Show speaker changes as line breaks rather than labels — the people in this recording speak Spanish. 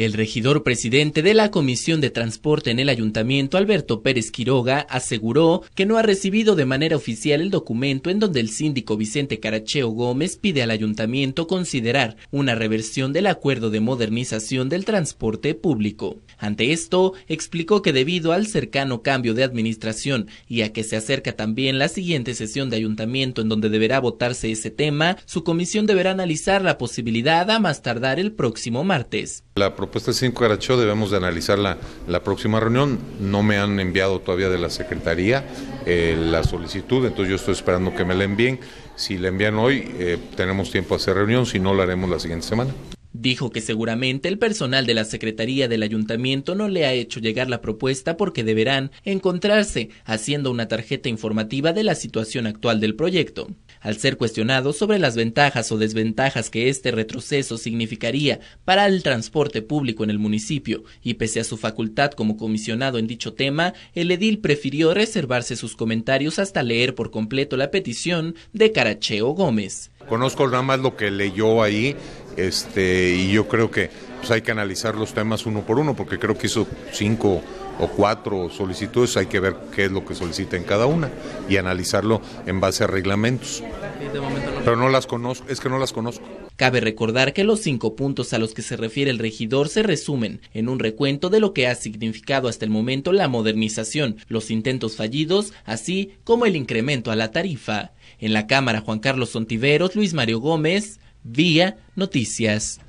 El regidor presidente de la Comisión de Transporte en el Ayuntamiento, Alberto Pérez Quiroga, aseguró que no ha recibido de manera oficial el documento en donde el síndico Vicente Caracheo Gómez pide al Ayuntamiento considerar una reversión del acuerdo de modernización del transporte público. Ante esto, explicó que debido al cercano cambio de administración y a que se acerca también la siguiente sesión de ayuntamiento en donde deberá votarse ese tema, su comisión deberá analizar la posibilidad a más tardar el próximo martes
propuesta de Cinco debemos de analizar la próxima reunión. No me han enviado todavía de la Secretaría eh, la solicitud, entonces yo estoy esperando que me la envíen. Si la envían hoy, eh, tenemos tiempo a hacer reunión, si no, la haremos la siguiente semana. Dijo que
seguramente el personal de la Secretaría del Ayuntamiento no le ha hecho llegar la propuesta porque deberán encontrarse haciendo una tarjeta informativa de la situación actual del proyecto. Al ser cuestionado sobre las ventajas o desventajas que este retroceso significaría para el transporte público en el municipio, y pese a su facultad como comisionado en dicho tema, el edil prefirió reservarse sus comentarios hasta leer por completo la petición de
Caracheo Gómez. Conozco nada más lo que leyó ahí este, y yo creo que pues, hay que analizar los temas uno por uno, porque creo que hizo cinco o cuatro solicitudes, hay que ver qué es lo que solicita en cada una y analizarlo en base a reglamentos. Pero no las conozco, es que no las conozco. Cabe recordar que los cinco puntos a los que se
refiere el regidor se resumen en un recuento de lo que ha significado hasta el momento la modernización, los intentos fallidos, así como el incremento a la tarifa. En la Cámara, Juan Carlos Sontiveros, Luis Mario Gómez, Vía Noticias.